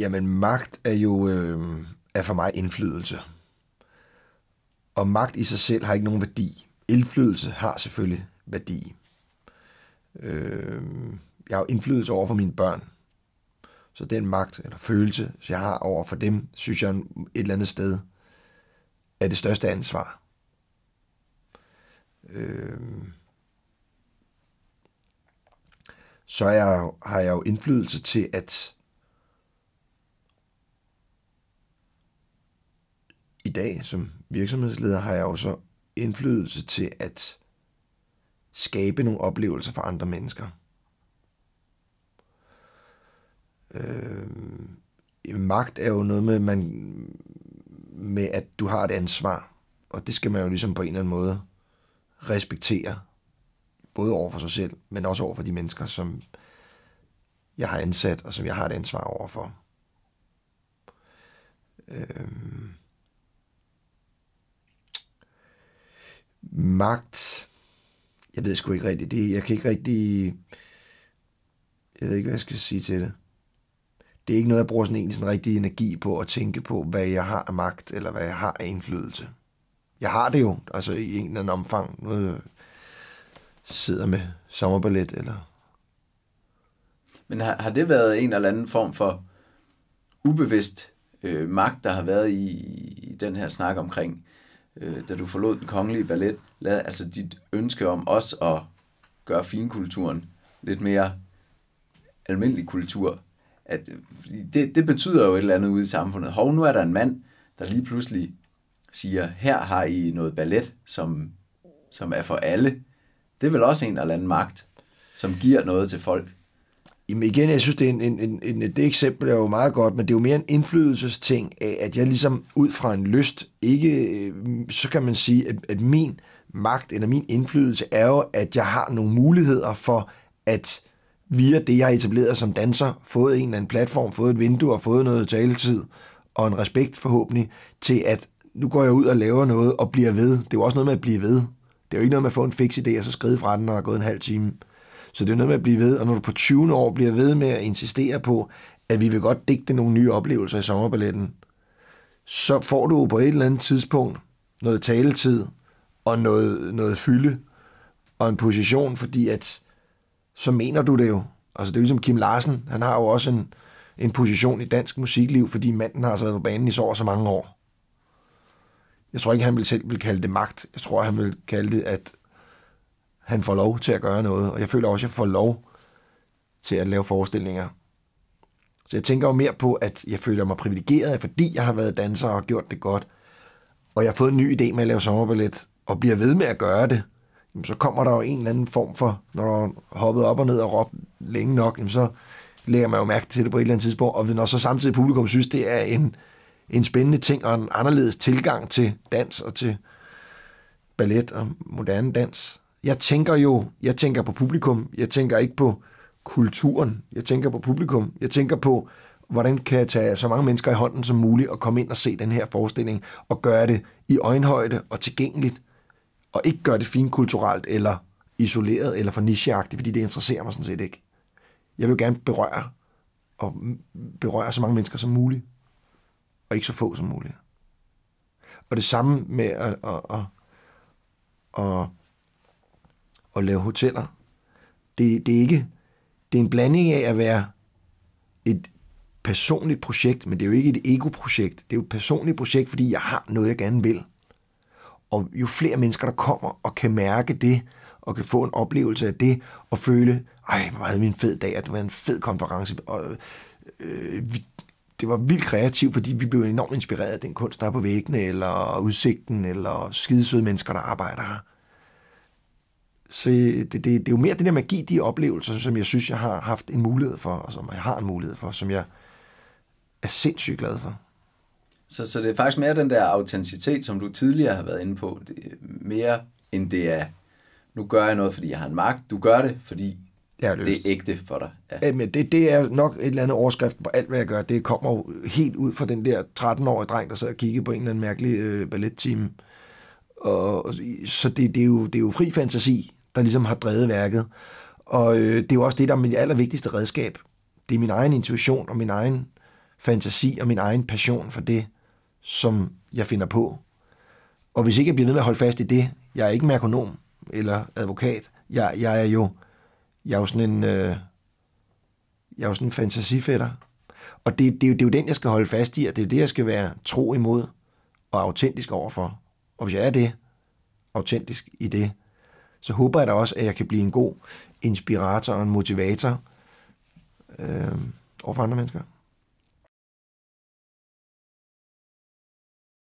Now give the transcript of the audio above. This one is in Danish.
Jamen, magt er jo øh, er for mig indflydelse. Og magt i sig selv har ikke nogen værdi. Indflydelse har selvfølgelig værdi. Øh, jeg har jo indflydelse over for mine børn. Så den magt eller følelse, jeg har over for dem, synes jeg et eller andet sted, er det største ansvar. Øh, så jeg, har jeg jo indflydelse til at i dag som virksomhedsleder har jeg også indflydelse til at skabe nogle oplevelser for andre mennesker. Øh, magt er jo noget med, man, med, at du har et ansvar, og det skal man jo ligesom på en eller anden måde respektere, både over for sig selv, men også over for de mennesker, som jeg har ansat, og som jeg har et ansvar over for. Øh, magt, jeg ved sgu ikke rigtigt, det, jeg kan ikke rigtig, jeg ved ikke, hvad jeg skal sige til det. Det er ikke noget, jeg bruger sådan en sådan rigtig energi på at tænke på, hvad jeg har af magt, eller hvad jeg har af indflydelse. Jeg har det jo, altså i en eller anden omfang. Nu sidder med sommerballet, eller... Men har, har det været en eller anden form for ubevidst øh, magt, der har været i, i den her snak omkring øh, øh, da du forlod den kongelige ballet, lad, altså dit ønske om også at gøre finkulturen lidt mere almindelig kultur, at, øh, det, det betyder jo et eller andet ude i samfundet. Hov, nu er der en mand, der lige pludselig siger, her har I noget ballet, som, som er for alle. Det er vel også en eller anden magt, som giver noget til folk. Jamen igen, jeg synes, det, er en, en, en, en, det eksempel er jo meget godt, men det er jo mere en indflydelsesting af, at jeg ligesom ud fra en lyst, ikke, øh, så kan man sige, at, at min magt eller min indflydelse er jo, at jeg har nogle muligheder for at via det, jeg har etableret som danser, fået en eller anden platform, fået et vindue og fået noget taletid og en respekt forhåbentlig til, at nu går jeg ud og laver noget og bliver ved. Det er jo også noget med at blive ved. Det er jo ikke noget med at få en fix idé og så skride fra den, når der er gået en halv time. Så det er noget med at blive ved, og når du på 20 år bliver ved med at insistere på, at vi vil godt digte nogle nye oplevelser i sommerballetten, så får du på et eller andet tidspunkt noget taletid og noget, noget fylde og en position, fordi at så mener du det jo. Altså det er jo ligesom Kim Larsen, han har jo også en, en position i dansk musikliv, fordi manden har altså været på banen i så og så mange år. Jeg tror ikke, han vil selv vil kalde det magt. Jeg tror, han vil kalde det, at han får lov til at gøre noget, og jeg føler også, at jeg får lov til at lave forestillinger. Så jeg tænker jo mere på, at jeg føler mig privilegeret, fordi jeg har været danser og gjort det godt, og jeg har fået en ny idé med at lave sommerballet, og bliver ved med at gøre det, så kommer der jo en eller anden form for, når du har hoppet op og ned og råbt længe nok, jamen, så lægger man jo mærke til det på et eller andet tidspunkt, og når så samtidig publikum synes, det er en, en spændende ting og en anderledes tilgang til dans og til ballet og moderne dans, jeg tænker jo, jeg tænker på publikum, jeg tænker ikke på kulturen, jeg tænker på publikum, jeg tænker på, hvordan kan jeg tage så mange mennesker i hånden som muligt og komme ind og se den her forestilling og gøre det i øjenhøjde og tilgængeligt, og ikke gøre det finkulturelt eller isoleret eller for nicheagtigt, fordi det interesserer mig sådan set ikke. Jeg vil gerne berøre og berøre så mange mennesker som muligt, og ikke så få som muligt. Og det samme med at, at, at, at at lave hoteller. Det, det er ikke... Det er en blanding af at være et personligt projekt, men det er jo ikke et ego-projekt. Det er jo et personligt projekt, fordi jeg har noget, jeg gerne vil. Og jo flere mennesker, der kommer og kan mærke det, og kan få en oplevelse af det, og føle, ej, hvor var det en fed dag, at det var en fed konference. Og, øh, vi, det var vildt kreativt, fordi vi blev enormt inspireret af den kunst, der er på væggene, eller udsigten, eller skidesøde mennesker, der arbejder her. Så det, det, det er jo mere den der magi, de oplevelser, som jeg synes, jeg har haft en mulighed for, og som jeg har en mulighed for, som jeg er sindssygt glad for. Så, så det er faktisk mere den der autenticitet, som du tidligere har været inde på, det er mere end det er, nu gør jeg noget, fordi jeg har en magt. Du gør det, fordi jeg det er ægte for dig. Ja. Jamen, det, det er nok et eller andet overskrift på alt, hvad jeg gør. Det kommer jo helt ud fra den der 13-årige dreng, der sad og kiggede på en eller anden mærkelig øh, ballettime. Og, så det, det, er jo, det er jo fri fantasi, der ligesom har drevet værket. Og øh, det er jo også det, der er mit allervigtigste redskab. Det er min egen intuition og min egen fantasi og min egen passion for det, som jeg finder på. Og hvis ikke jeg bliver ved med at holde fast i det, jeg er ikke merkonom eller advokat, jeg, jeg er jo jeg er jo sådan en øh, jeg er jo sådan en fantasifætter. Og det, det, det, er jo, det er jo den, jeg skal holde fast i, og det er det, jeg skal være tro imod og autentisk overfor. Og hvis jeg er det, autentisk i det, så håber jeg da også, at jeg kan blive en god inspirator og en motivator øh, over for andre mennesker.